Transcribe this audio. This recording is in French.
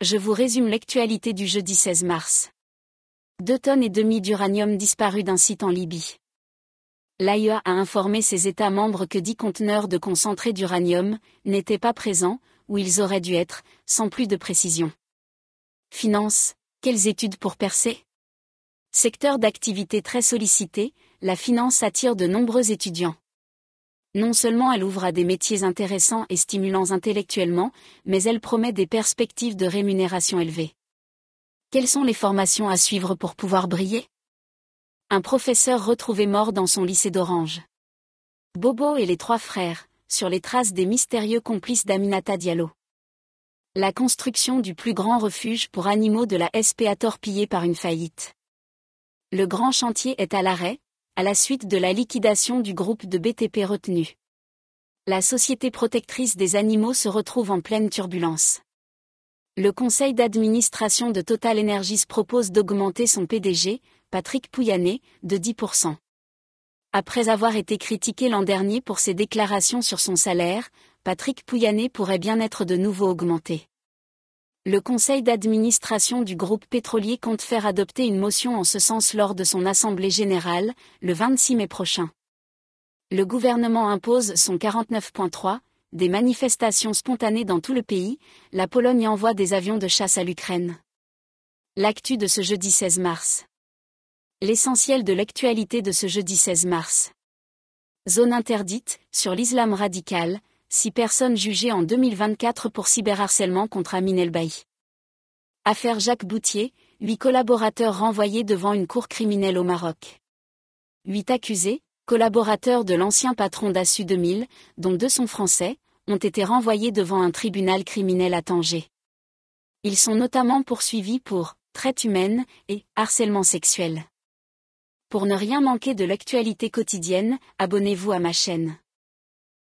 je vous résume l'actualité du jeudi 16 mars. Deux tonnes et demie d'uranium disparu d'un site en Libye. L'AIEA a informé ses États membres que dix conteneurs de concentré d'uranium n'étaient pas présents, où ils auraient dû être, sans plus de précision. Finance, quelles études pour percer Secteur d'activité très sollicité, la finance attire de nombreux étudiants non seulement elle ouvre à des métiers intéressants et stimulants intellectuellement, mais elle promet des perspectives de rémunération élevées. Quelles sont les formations à suivre pour pouvoir briller Un professeur retrouvé mort dans son lycée d'Orange. Bobo et les trois frères, sur les traces des mystérieux complices d'Aminata Diallo. La construction du plus grand refuge pour animaux de la a torpillée par une faillite. Le grand chantier est à l'arrêt, à la suite de la liquidation du groupe de BTP retenu. La société protectrice des animaux se retrouve en pleine turbulence. Le conseil d'administration de Total Energies propose d'augmenter son PDG, Patrick Pouyanné, de 10%. Après avoir été critiqué l'an dernier pour ses déclarations sur son salaire, Patrick Pouyanné pourrait bien être de nouveau augmenté le conseil d'administration du groupe pétrolier compte faire adopter une motion en ce sens lors de son assemblée générale, le 26 mai prochain. Le gouvernement impose son 49.3, des manifestations spontanées dans tout le pays, la Pologne envoie des avions de chasse à l'Ukraine. L'actu de ce jeudi 16 mars. L'essentiel de l'actualité de ce jeudi 16 mars. Zone interdite, sur l'islam radical, Six personnes jugées en 2024 pour cyberharcèlement contre Amin Elbaï. Affaire Jacques Boutier, huit collaborateurs renvoyés devant une cour criminelle au Maroc. Huit accusés, collaborateurs de l'ancien patron d'Assu 2000, dont deux sont français, ont été renvoyés devant un tribunal criminel à Tanger. Ils sont notamment poursuivis pour traite humaine et harcèlement sexuel. Pour ne rien manquer de l'actualité quotidienne, abonnez-vous à ma chaîne.